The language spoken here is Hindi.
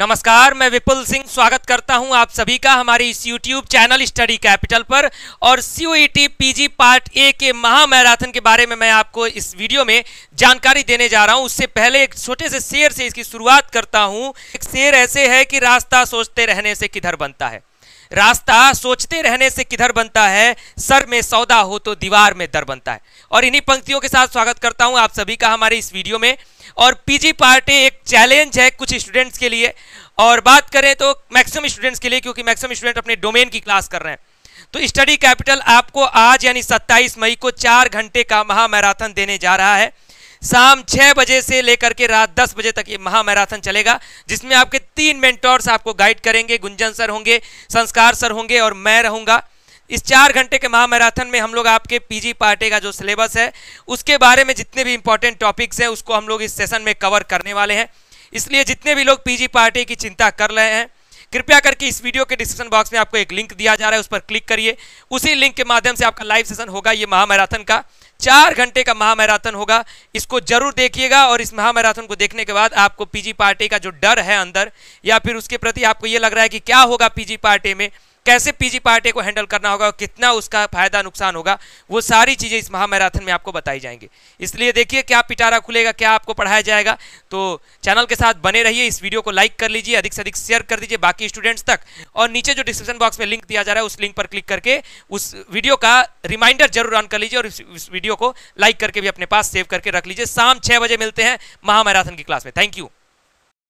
नमस्कार मैं विपुल सिंह स्वागत करता हूं आप सभी का हमारे इस YouTube चैनल स्टडी कैपिटल पर और सी पीजी पार्ट ए के महामैराथन के बारे में मैं आपको इस वीडियो में जानकारी देने जा रहा हूं उससे पहले एक छोटे से शेर से इसकी शुरुआत करता हूं एक शेर ऐसे है कि रास्ता सोचते रहने से किधर बनता है रास्ता सोचते रहने से किधर बनता है सर में सौदा हो तो दीवार में दर बनता है और इन्हीं पंक्तियों के साथ स्वागत करता हूं आप सभी का हमारे इस वीडियो में और पीजी पार्टी एक चैलेंज है कुछ स्टूडेंट्स के लिए और बात करें तो मैक्सिमम स्टूडेंट्स के लिए क्योंकि मैक्सिमम स्टूडेंट अपने डोमेन की क्लास कर रहे हैं तो स्टडी कैपिटल आपको आज यानी सत्ताईस मई को चार घंटे का महामैराथन देने जा रहा है शाम छः बजे से लेकर के रात दस बजे तक ये महामैराथन चलेगा जिसमें आपके तीन मेंटोर्स आपको गाइड करेंगे गुंजन सर होंगे संस्कार सर होंगे और मैं रहूँगा इस चार घंटे के महामैराथन में हम लोग आपके पीजी पार्टी का जो सिलेबस है उसके बारे में जितने भी इंपॉर्टेंट टॉपिक्स हैं उसको हम लोग इस सेशन में कवर करने वाले हैं इसलिए जितने भी लोग पीजी पार्टी की चिंता कर रहे हैं कृपया करके इस वीडियो के डिस्क्रिप्शन बॉक्स में आपको एक लिंक दिया जा रहा है उस पर क्लिक करिए उसी लिंक के माध्यम से आपका लाइव सेशन होगा ये महामैराथन का चार घंटे का महामैराथन होगा इसको जरूर देखिएगा और इस महामैराथन को देखने के बाद आपको पीजी पार्टी का जो डर है अंदर या फिर उसके प्रति आपको ये लग रहा है कि क्या होगा पीजी पार्टी में कैसे पीजी पार्टी को हैंडल करना होगा कितना उसका फायदा नुकसान होगा वो सारी चीज़ें इस महामैराथन में आपको बताई जाएंगी इसलिए देखिए क्या पिटारा खुलेगा क्या आपको पढ़ाया जाएगा तो चैनल के साथ बने रहिए इस वीडियो को लाइक कर लीजिए अधिक से अधिक शेयर कर दीजिए बाकी स्टूडेंट्स तक और नीचे जो डिस्क्रिप्शन बॉक्स में लिंक दिया जा रहा है उस लिंक पर क्लिक करके उस वीडियो का रिमाइंडर जरूर ऑन कर लीजिए और इस वीडियो को लाइक करके भी अपने पास सेव करके रख लीजिए शाम छह बजे मिलते हैं महामैराथन की क्लास में थैंक यू